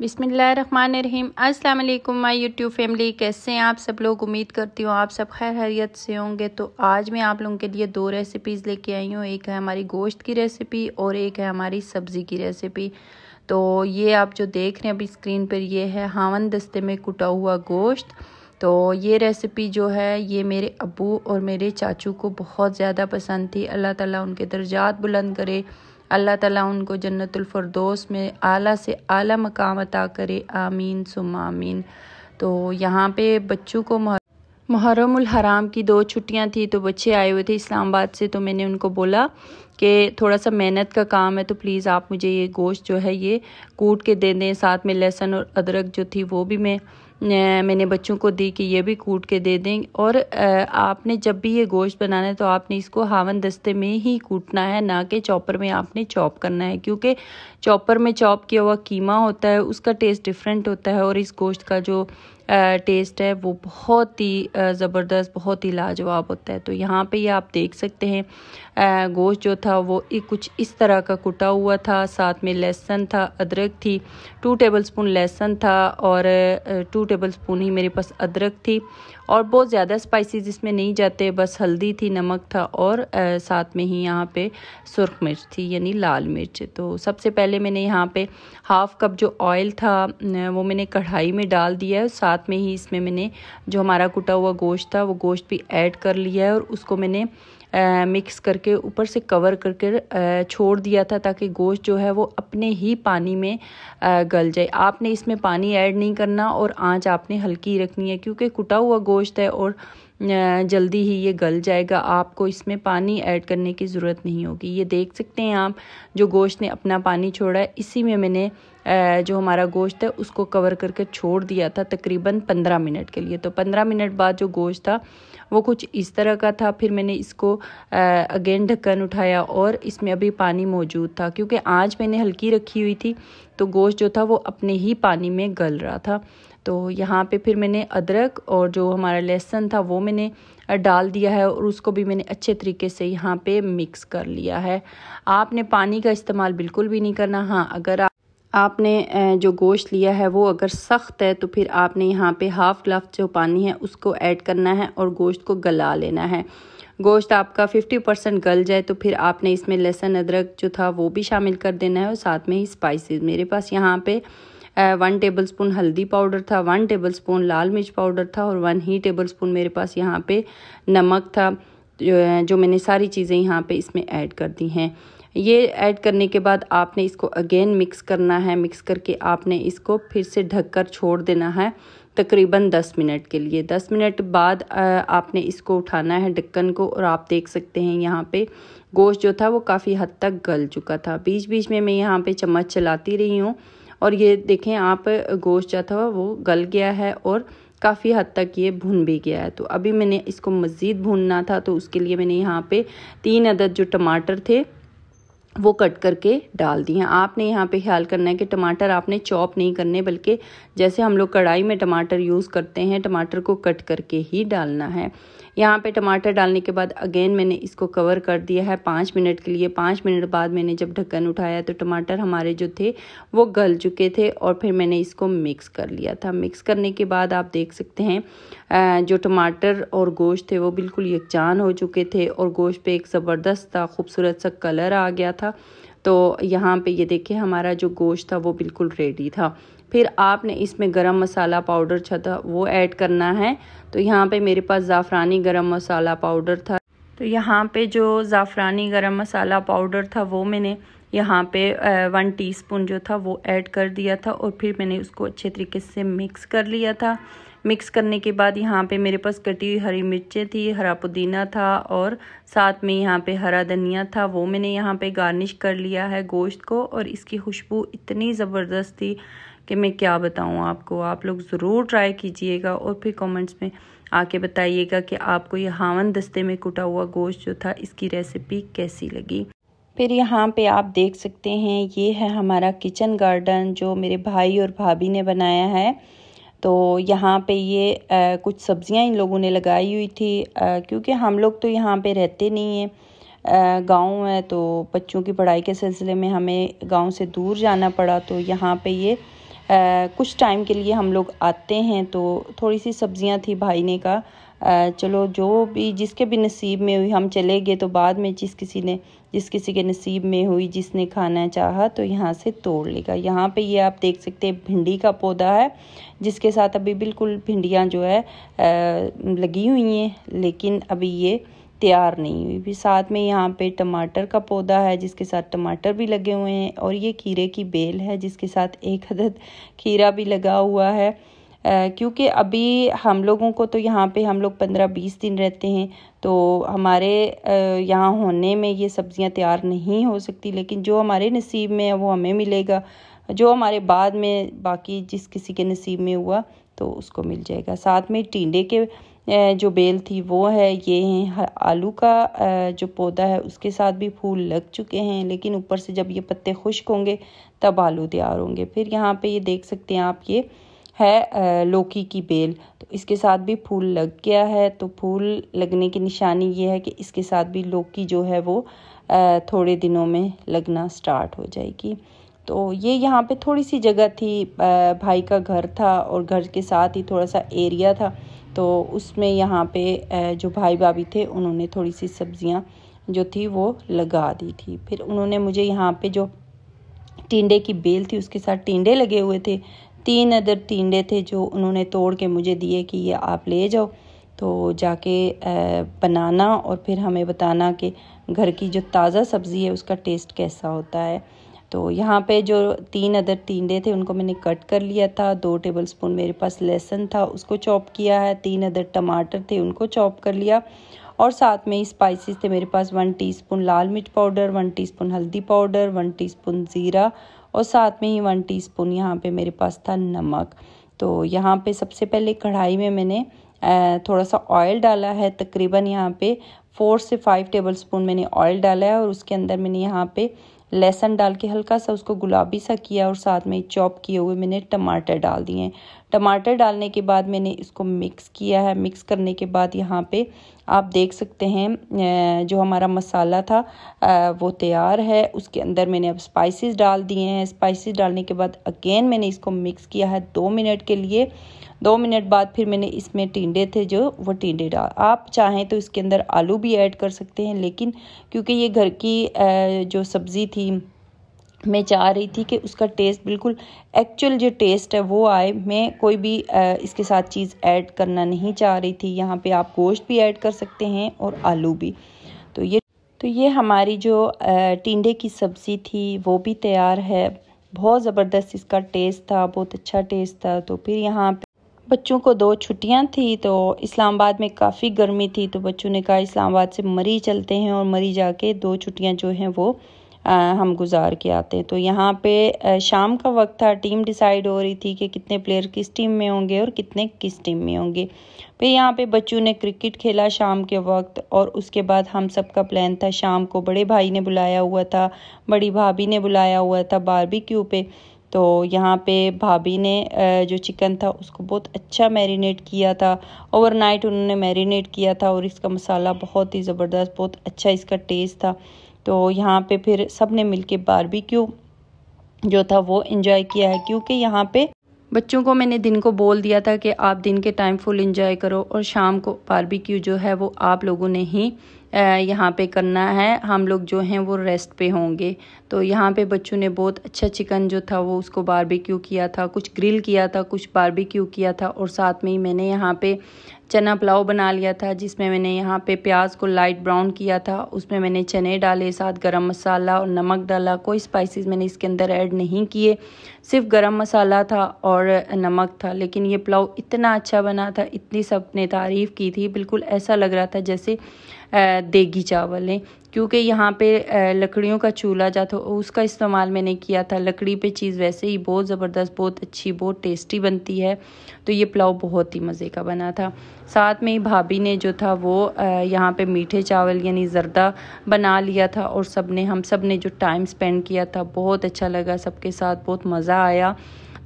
बिसमीम अल्लाम my YouTube family कैसे हैं आप सब लोग उम्मीद करती हूँ आप सब खैर हैरियत से होंगे तो आज मैं आप लोगों के लिए दो रेसिपीज़ लेके आई हूँ एक है हमारी गोश्त की रेसिपी और एक है हमारी सब्ज़ी की रेसिपी तो ये आप जो देख रहे हैं अभी स्क्रीन पर यह है हावन दस्ते में कुटा हुआ गोश्त तो ये रेसिपी जो है ये मेरे अबू और मेरे चाचू को बहुत ज़्यादा पसंद थी अल्लाह ताला उनके दर्जात बुलंद करे अल्लाह ताला उनको जन्नतफरदोस में आला से आला मकाम अता करे आमीन सुम आमीन तो यहाँ पे बच्चों को मुहर्रम हराम की दो छुट्टियाँ थी तो बच्चे आए हुए थे इस्लामाबाद से तो मैंने उनको बोला कि थोड़ा सा मेहनत का काम है तो प्लीज़ आप मुझे ये गोश्त जो है ये कूट के दे दें साथ में लहसुन और अदरक जो थी वो भी मैं मैंने बच्चों को दी कि ये भी कूट के दे दें और आपने जब भी ये गोश्त बनाना है तो आपने इसको हावन दस्ते में ही कूटना है ना कि चॉपर में आपने चॉप करना है क्योंकि चॉपर में चॉप किया हुआ कीमा होता है उसका टेस्ट डिफरेंट होता है और इस गोश्त का जो टेस्ट है वो बहुत ही ज़बरदस्त बहुत ही लाजवाब होता है तो यहाँ पे ये आप देख सकते हैं गोश्त जो था वो कुछ इस तरह का कुटा हुआ था साथ में लहसुन था अदरक थी टू टेबल स्पून लहसुन था और टू टेबल स्पून ही मेरे पास अदरक थी और बहुत ज़्यादा स्पाइसी इसमें नहीं जाते बस हल्दी थी नमक था और साथ में ही यहाँ पे सुरख मिर्च थी यानी लाल मिर्च तो सबसे पहले मैंने यहाँ पे हाफ़ कप जो ऑयल था वो मैंने कढ़ाई में डाल दिया है साथ साथ में ही इसमें मैंने जो हमारा कुटा हुआ गोश्त था वो गोश्त भी ऐड कर लिया है और उसको मैंने मिक्स करके ऊपर से कवर करके छोड़ दिया था ताकि गोश्त जो है वो अपने ही पानी में गल जाए आपने इसमें पानी ऐड नहीं करना और आंच आपने हल्की रखनी है क्योंकि कुटा हुआ गोश्त है और जल्दी ही ये गल जाएगा आपको इसमें पानी ऐड करने की ज़रूरत नहीं होगी ये देख सकते हैं आप जो गोश्त ने अपना पानी छोड़ा है इसी में मैंने जो हमारा गोश्त है उसको कवर करके छोड़ दिया था तकरीबन पंद्रह मिनट के लिए तो पंद्रह मिनट बाद जो गोश्त था वो कुछ इस तरह का था फिर मैंने इसको अगेन ढक्कन उठाया और इसमें अभी पानी मौजूद था क्योंकि आँच मैंने हल्की रखी हुई थी तो गोश्त जो था वो अपने ही पानी में गल रहा था तो यहाँ पे फिर मैंने अदरक और जो हमारा लहसुन था वो मैंने डाल दिया है और उसको भी मैंने अच्छे तरीके से यहाँ पे मिक्स कर लिया है आपने पानी का इस्तेमाल बिल्कुल भी नहीं करना हाँ अगर आपने जो गोश्त लिया है वो अगर सख्त है तो फिर आपने यहाँ पे हाफ़ ग्लाफ जो पानी है उसको ऐड करना है और गोश्त को गला लेना है गोश्त आपका 50 परसेंट गल जाए तो फिर आपने इसमें लहसुन अदरक जो था वो भी शामिल कर देना है और साथ में ही स्पाइसेस मेरे पास यहाँ पे वन टेबल स्पून हल्दी पाउडर था वन टेबल स्पून लाल मिर्च पाउडर था और वन ही टेबल स्पून मेरे पास यहाँ पे नमक था जो मैंने सारी चीज़ें यहाँ पे इसमें ऐड कर दी हैं ये ऐड करने के बाद आपने इसको अगेन मिक्स करना है मिक्स करके आपने इसको फिर से ढककर छोड़ देना है तकरीबन 10 मिनट के लिए 10 मिनट बाद आपने इसको उठाना है ढक्कन को और आप देख सकते हैं यहाँ पे गोश्त जो था वो काफ़ी हद तक गल चुका था बीच बीच में मैं यहाँ पे चम्मच चलाती रही हूँ और ये देखें आप गोश्त जो था वो गल गया है और काफ़ी हद तक ये भुन भी गया है तो अभी मैंने इसको मज़ीद भूनना था तो उसके लिए मैंने यहाँ पर तीन अदद जो टमाटर थे वो कट करके डाल दिए आपने यहाँ पे ख्याल करना है कि टमाटर आपने चॉप नहीं करने बल्कि जैसे हम लोग कढ़ाई में टमाटर यूज़ करते हैं टमाटर को कट करके ही डालना है यहाँ पे टमाटर डालने के बाद अगेन मैंने इसको कवर कर दिया है पाँच मिनट के लिए पाँच मिनट बाद मैंने जब ढक्कन उठाया तो टमाटर हमारे जो थे वो गल चुके थे और फिर मैंने इसको मिक्स कर लिया था मिक्स करने के बाद आप देख सकते हैं जो टमाटर और गोश्त थे वो बिल्कुल यकजान हो चुके थे और गोश्त पे एक ज़बरदस्त था खूबसूरत सा कलर आ गया था तो यहाँ पे ये देखिए हमारा जो गोश्त था वो बिल्कुल रेडी था फिर आपने इसमें गरम मसाला पाउडर था वो ऐड करना है तो यहाँ पे मेरे पास ज़ाफ़रानी गरम मसाला पाउडर था तो यहाँ पे जो ज़ाफ़रानी गरम मसाला पाउडर था वो मैंने यहाँ पे वन टीस्पून जो था वो ऐड कर दिया था और फिर मैंने उसको अच्छे तरीके से मिक्स कर लिया था मिक्स करने के बाद यहाँ पे मेरे पास कटी हुई हरी मिर्चें थी हरा पुदीना था और साथ में यहाँ पे हरा धनिया था वो मैंने यहाँ पे गार्निश कर लिया है गोश्त को और इसकी खुशबू इतनी ज़बरदस्त थी कि मैं क्या बताऊँ आपको आप लोग ज़रूर ट्राई कीजिएगा और फिर कमेंट्स में आके बताइएगा कि आपको ये हावन दस्ते में कुटा हुआ गोश्त जो था इसकी रेसिपी कैसी लगी फिर यहाँ पे आप देख सकते हैं ये है हमारा किचन गार्डन जो मेरे भाई और भाभी ने बनाया है तो यहाँ पे ये आ, कुछ सब्ज़ियाँ इन लोगों ने लगाई हुई थी आ, क्योंकि हम लोग तो यहाँ पे रहते नहीं हैं गांव है तो बच्चों की पढ़ाई के सिलसिले में हमें गांव से दूर जाना पड़ा तो यहाँ पे ये आ, कुछ टाइम के लिए हम लोग आते हैं तो थोड़ी सी सब्ज़ियाँ थी भाई ने का चलो जो भी जिसके भी नसीब में हुई हम चले गए तो बाद में जिस किसी ने जिस किसी के नसीब में हुई जिसने खाना चाहा तो यहाँ से तोड़ लेगा यहाँ पे ये आप देख सकते हैं भिंडी का पौधा है जिसके साथ अभी बिल्कुल भिंडियाँ जो है लगी हुई हैं लेकिन अभी ये तैयार नहीं हुई भी साथ में यहाँ पे टमाटर का पौधा है जिसके साथ टमाटर भी लगे हुए हैं और ये खीरे की बेल है जिसके साथ एक हदद खीरा भी लगा हुआ है क्योंकि अभी हम लोगों को तो यहाँ पे हम लोग पंद्रह बीस दिन रहते हैं तो हमारे यहाँ होने में ये सब्ज़ियाँ तैयार नहीं हो सकती लेकिन जो हमारे नसीब में है वो हमें मिलेगा जो हमारे बाद में बाकी जिस किसी के नसीब में हुआ तो उसको मिल जाएगा साथ में टींडे के जो बेल थी वो है ये हैं आलू का जो पौधा है उसके साथ भी फूल लग चुके हैं लेकिन ऊपर से जब ये पत्ते खुश्क होंगे तब आलू तैयार होंगे फिर यहाँ पे ये देख सकते हैं आप ये है लौकी की बेल तो इसके साथ भी फूल लग गया है तो फूल लगने की निशानी ये है कि इसके साथ भी लौकी जो है वो थोड़े दिनों में लगना स्टार्ट हो जाएगी तो ये यहाँ पे थोड़ी सी जगह थी भाई का घर था और घर के साथ ही थोड़ा सा एरिया था तो उसमें यहाँ पे जो भाई भाभी थे उन्होंने थोड़ी सी सब्जियाँ जो थी वो लगा दी थी फिर उन्होंने मुझे यहाँ पे जो टिंडे की बेल थी उसके साथ टिंडे लगे हुए थे तीन अदर टींडे थे जो उन्होंने तोड़ के मुझे दिए कि ये आप ले जाओ तो जाके बनाना और फिर हमें बताना कि घर की जो ताज़ा सब्ज़ी है उसका टेस्ट कैसा होता है तो यहाँ पे जो तीन अदर टींडे थे उनको मैंने कट कर लिया था दो टेबल स्पून मेरे पास लहसुन था उसको चॉप किया है तीन अदर टमाटर थे उनको चॉप कर लिया और साथ में स्पाइसेस थे मेरे पास वन टीस्पून लाल मिर्च पाउडर वन टीस्पून हल्दी पाउडर वन टीस्पून ज़ीरा और साथ में ही वन टीस्पून यहाँ पे मेरे पास था नमक तो यहाँ पे सबसे पहले कढ़ाई में मैंने थोड़ा सा ऑयल डाला है तकरीबन यहाँ पे फोर से फाइव टेबल स्पून मैंने ऑयल डाला है और उसके अंदर मैंने यहाँ पे लहसन डाल के हल्का सा उसको गुलाबी सा किया और साथ में चॉप किए हुए मैंने टमाटर डाल दिए टमाटर डालने के बाद मैंने इसको मिक्स किया है मिक्स करने के बाद यहाँ पे आप देख सकते हैं जो हमारा मसाला था वो तैयार है उसके अंदर मैंने अब स्पाइसेस डाल दिए हैं स्पाइसेस डालने के बाद अगेन मैंने इसको मिक्स किया है दो मिनट के लिए दो मिनट बाद फिर मैंने इसमें टिंडे थे जो वो टिंडे डाल आप चाहें तो इसके अंदर आलू भी ऐड कर सकते हैं लेकिन क्योंकि ये घर की जो सब्ज़ी थी मैं चाह रही थी कि उसका टेस्ट बिल्कुल एक्चुअल जो टेस्ट है वो आए मैं कोई भी इसके साथ चीज़ ऐड करना नहीं चाह रही थी यहाँ पे आप गोश्त भी ऐड कर सकते हैं और आलू भी तो ये तो ये हमारी जो टिंडे की सब्ज़ी थी वो भी तैयार है बहुत ज़बरदस्त इसका टेस्ट था बहुत अच्छा टेस्ट था तो फिर यहाँ बच्चों को दो छुट्टियां थी तो इस्लामाबाद में काफ़ी गर्मी थी तो बच्चों ने कहा इस्लामाबाद से मरी चलते हैं और मरी जाके दो छुट्टियां जो हैं वो आ, हम गुजार के आते हैं तो यहाँ पे शाम का वक्त था टीम डिसाइड हो रही थी कि कितने प्लेयर किस टीम में होंगे और कितने किस टीम में होंगे फिर तो यहाँ पे बच्चों ने क्रिकेट खेला शाम के वक्त और उसके बाद हम सब का प्लान था शाम को बड़े भाई ने बुलाया हुआ था बड़ी भाभी ने बुलाया हुआ था बारबेक्यू पे तो यहाँ पे भाभी ने जो चिकन था उसको बहुत अच्छा मैरिनेट किया था ओवरनाइट उन्होंने मैरिनेट किया था और इसका मसाला बहुत ही ज़बरदस्त बहुत अच्छा इसका टेस्ट था तो यहाँ पे फिर सब ने मिल के बारबेक्यू जो था वो इन्जॉय किया है क्योंकि यहाँ पे बच्चों को मैंने दिन को बोल दिया था कि आप दिन के टाइम फुल इन्जॉय करो और शाम को बारबेक्यू जो है वो आप लोगों ने ही यहाँ पे करना है हम लोग जो हैं वो रेस्ट पे होंगे तो यहाँ पे बच्चों ने बहुत अच्छा चिकन जो था वो उसको बारबेक्यू किया था कुछ ग्रिल किया था कुछ बारबेक्यू किया था और साथ में ही मैंने यहाँ पे चना पुलाव बना लिया था जिसमें मैंने यहाँ पे प्याज को लाइट ब्राउन किया था उसमें मैंने चने डाले साथ गरम मसाला और नमक डाला कोई स्पाइसेस मैंने इसके अंदर ऐड नहीं किए सिर्फ गरम मसाला था और नमक था लेकिन ये पुलाव इतना अच्छा बना था इतनी सब ने तारीफ़ की थी बिल्कुल ऐसा लग रहा था जैसे देगी चावल हैं क्योंकि यहाँ पे लकड़ियों का चूल्हा जा था तो उसका इस्तेमाल मैंने किया था लकड़ी पे चीज़ वैसे ही बहुत ज़बरदस्त बहुत अच्छी बहुत टेस्टी बनती है तो ये पुलाव बहुत ही मज़े का बना था साथ में ही भाभी ने जो था वो यहाँ पे मीठे चावल यानी ज़रदा बना लिया था और सब ने हम सब ने जो टाइम स्पेंड किया था बहुत अच्छा लगा सबके साथ बहुत मज़ा आया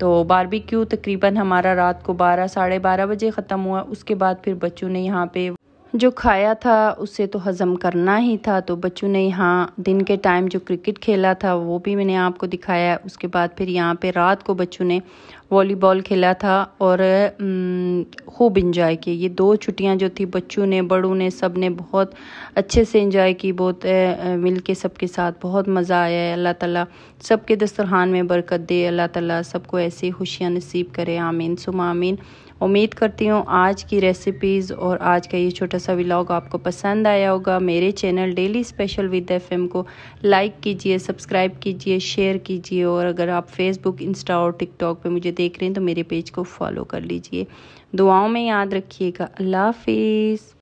तो बारबिक्यू तकरीबन हमारा रात को बारह साढ़े बारह बजे ख़त्म हुआ उसके बाद फिर बच्चों ने यहाँ पे जो खाया था उसे तो हज़म करना ही था तो बच्चों ने यहाँ दिन के टाइम जो क्रिकेट खेला था वो भी मैंने आपको दिखाया उसके बाद फिर यहाँ पे रात को बच्चों ने वॉलीबॉल खेला था और खूब इंजॉय किए ये दो छुट्टियां जो थी बच्चों ने बड़ों ने सब ने बहुत अच्छे से इंजॉय की बहुत मिल के सबके साथ बहुत मज़ा आया है अल्लाह ताला के दस्तरखान में बरकत दे अल्लाह ताला सबको ऐसी खुशियाँ नसीब करे आमीन सुम आमीन उम्मीद करती हूँ आज की रेसिपीज़ और आज का ये छोटा सा व्लॉग आपको पसंद आया होगा मेरे channel daily special with F को लाइक कीजिए सब्सक्राइब कीजिए शेयर कीजिए और अगर आप फेसबुक इंस्टा और टिकटॉक पे मुझे देख रहे हैं तो मेरे पेज को फॉलो कर लीजिए दुआओं में याद रखिएगा अल्लाह हाफिज़